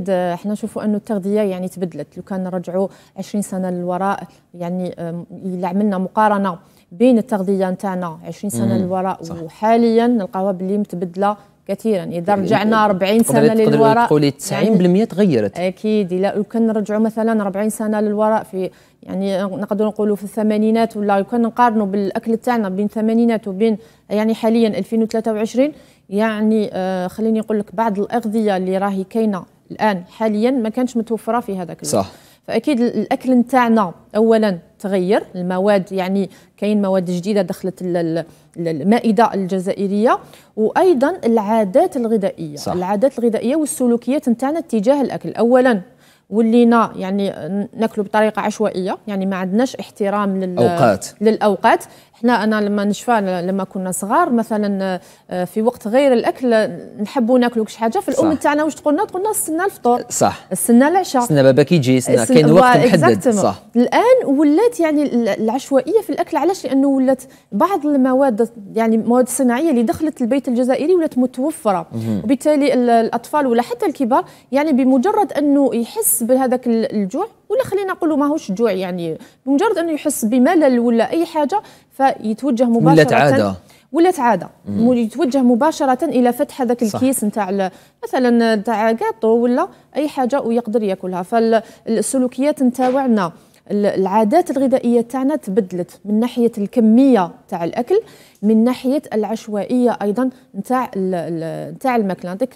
اكيد آه، احنا نشوفوا انه التغذيه يعني تبدلت لو كان نرجعوا 20 سنه للوراء يعني الا عملنا مقارنه بين التغذيه نتاعنا 20 سنه للوراء وحاليا نلقاوها باللي متبدله كثيرا اذا رجعنا 40 سنه للوراء تقولي 90% يعني تغيرت اكيد الا لو كان نرجعوا مثلا 40 سنه للوراء في يعني نقدروا نقولوا في الثمانينات ولا لو كان نقارنوا بالاكل تاعنا بين الثمانينات وبين يعني حاليا 2023 يعني آه خليني نقول لك بعض الاغذيه اللي راهي كاينه الان حاليا ما كانتش متوفره في هذاك الوقت صح فاكيد الاكل نتاعنا اولا تغير المواد يعني كاين مواد جديده دخلت المائده الجزائريه وايضا العادات الغذائيه صح. العادات الغذائيه والسلوكيات نتاعنا تجاه الاكل اولا ولينا يعني ناكلوا بطريقه عشوائيه يعني ما عندناش احترام لل... أوقات. للاوقات احنا انا لما نشفى لما كنا صغار مثلا آه، في وقت غير الاكل نحبوا ناكلوا كش حاجه فالام تاعنا واش تقولنا تقولنا استنى الفطور صح استنى العشاء استنى بابا كي يجي استنى كاين وقت محدد صح الان ولات يعني العشوائيه في الاكل علاش لانه ولات بعض المواد يعني مواد صناعيه اللي دخلت البيت الجزائري ولات متوفره وبالتالي الاطفال ولا حتى الكبار يعني بمجرد انه يحس بهذاك الجوع ولا خلينا نقولوا ماهوش جوع يعني بمجرد انه يحس بملل ولا اي حاجه فيتوجه مباشره ولات عاده ولات عاده يتوجه مباشره الى فتح هذاك الكيس نتاع مثلا نتاع كاطو ولا اي حاجه ويقدر ياكلها فالسلوكيات نتاعنا العادات الغذائيه تاعنا تبدلت من ناحيه الكميه تاع الاكل من ناحيه العشوائيه ايضا نتاع نتاع الماكله